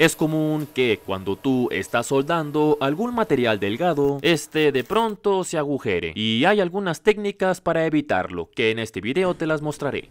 Es común que cuando tú estás soldando algún material delgado, este de pronto se agujere y hay algunas técnicas para evitarlo que en este video te las mostraré.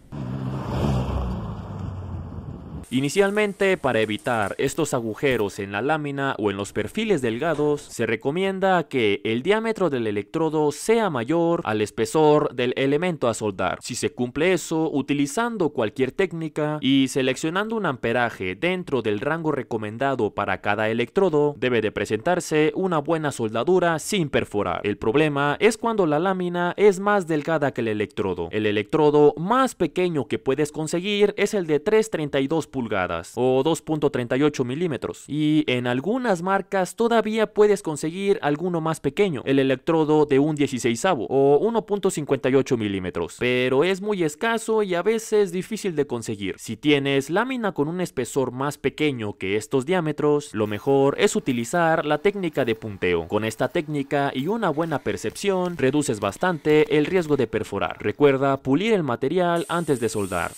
Inicialmente, para evitar estos agujeros en la lámina o en los perfiles delgados, se recomienda que el diámetro del electrodo sea mayor al espesor del elemento a soldar. Si se cumple eso, utilizando cualquier técnica y seleccionando un amperaje dentro del rango recomendado para cada electrodo, debe de presentarse una buena soldadura sin perforar. El problema es cuando la lámina es más delgada que el electrodo. El electrodo más pequeño que puedes conseguir es el de 332 o 2.38 milímetros y en algunas marcas todavía puedes conseguir alguno más pequeño, el electrodo de un 16 o 1.58 milímetros, pero es muy escaso y a veces difícil de conseguir. Si tienes lámina con un espesor más pequeño que estos diámetros, lo mejor es utilizar la técnica de punteo. Con esta técnica y una buena percepción, reduces bastante el riesgo de perforar. Recuerda pulir el material antes de soldar.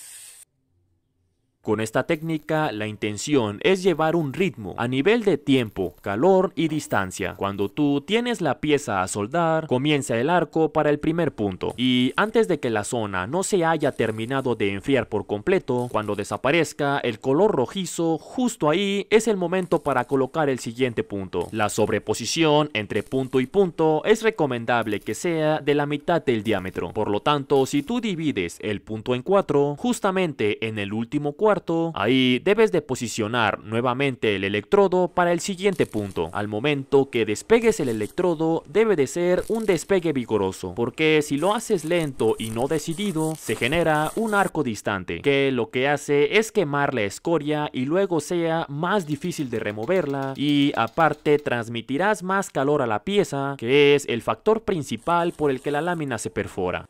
Con esta técnica la intención es llevar un ritmo a nivel de tiempo, calor y distancia. Cuando tú tienes la pieza a soldar, comienza el arco para el primer punto. Y antes de que la zona no se haya terminado de enfriar por completo, cuando desaparezca el color rojizo, justo ahí es el momento para colocar el siguiente punto. La sobreposición entre punto y punto es recomendable que sea de la mitad del diámetro. Por lo tanto, si tú divides el punto en cuatro, justamente en el último cuarto, Ahí debes de posicionar nuevamente el electrodo para el siguiente punto. Al momento que despegues el electrodo debe de ser un despegue vigoroso, porque si lo haces lento y no decidido, se genera un arco distante, que lo que hace es quemar la escoria y luego sea más difícil de removerla y aparte transmitirás más calor a la pieza, que es el factor principal por el que la lámina se perfora.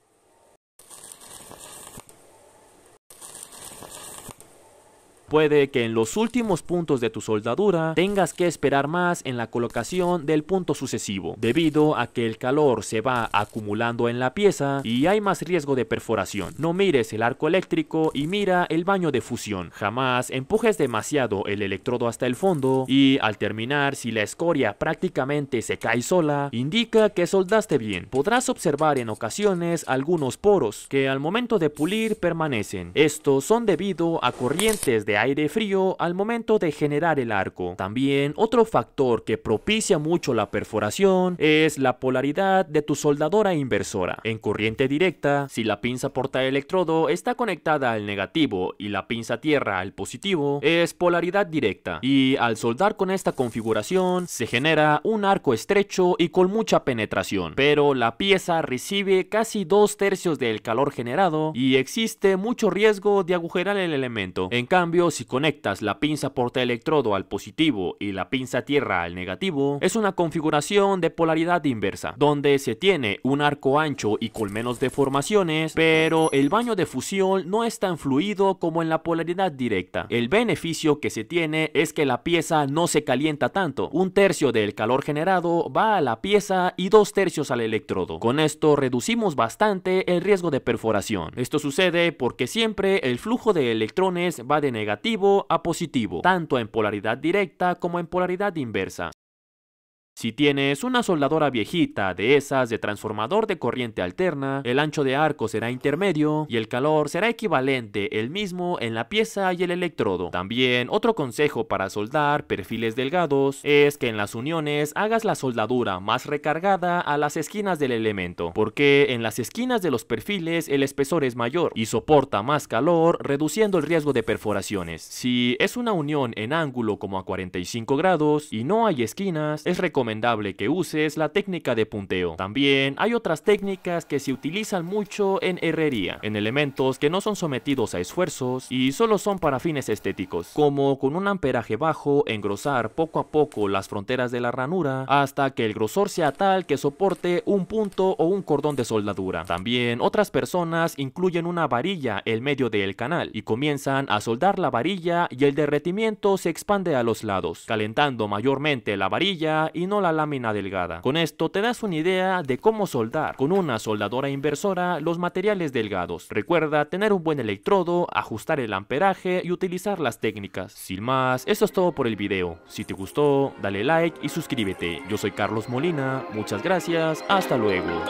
Puede que en los últimos puntos de tu soldadura tengas que esperar más en la colocación del punto sucesivo, debido a que el calor se va acumulando en la pieza y hay más riesgo de perforación. No mires el arco eléctrico y mira el baño de fusión. Jamás empujes demasiado el electrodo hasta el fondo y al terminar si la escoria prácticamente se cae sola, indica que soldaste bien. Podrás observar en ocasiones algunos poros que al momento de pulir permanecen. Estos son debido a corrientes de aire frío al momento de generar el arco. También otro factor que propicia mucho la perforación es la polaridad de tu soldadora inversora. En corriente directa, si la pinza porta electrodo está conectada al negativo y la pinza tierra al positivo, es polaridad directa y al soldar con esta configuración se genera un arco estrecho y con mucha penetración, pero la pieza recibe casi dos tercios del calor generado y existe mucho riesgo de agujerar el elemento. En cambio, si conectas la pinza porta electrodo al positivo y la pinza tierra al negativo, es una configuración de polaridad inversa, donde se tiene un arco ancho y con menos deformaciones, pero el baño de fusión no es tan fluido como en la polaridad directa. El beneficio que se tiene es que la pieza no se calienta tanto, un tercio del calor generado va a la pieza y dos tercios al electrodo. Con esto reducimos bastante el riesgo de perforación. Esto sucede porque siempre el flujo de electrones va de negativo negativo a positivo, tanto en polaridad directa como en polaridad inversa. Si tienes una soldadora viejita de esas de transformador de corriente alterna, el ancho de arco será intermedio y el calor será equivalente el mismo en la pieza y el electrodo. También otro consejo para soldar perfiles delgados es que en las uniones hagas la soldadura más recargada a las esquinas del elemento, porque en las esquinas de los perfiles el espesor es mayor y soporta más calor reduciendo el riesgo de perforaciones. Si es una unión en ángulo como a 45 grados y no hay esquinas, es recomendable que uses la técnica de punteo. También hay otras técnicas que se utilizan mucho en herrería, en elementos que no son sometidos a esfuerzos y solo son para fines estéticos, como con un amperaje bajo engrosar poco a poco las fronteras de la ranura hasta que el grosor sea tal que soporte un punto o un cordón de soldadura. También otras personas incluyen una varilla en medio del canal y comienzan a soldar la varilla y el derretimiento se expande a los lados, calentando mayormente la varilla y no la lámina delgada. Con esto te das una idea de cómo soldar con una soldadora inversora los materiales delgados. Recuerda tener un buen electrodo, ajustar el amperaje y utilizar las técnicas. Sin más, esto es todo por el video. Si te gustó, dale like y suscríbete. Yo soy Carlos Molina, muchas gracias, hasta luego.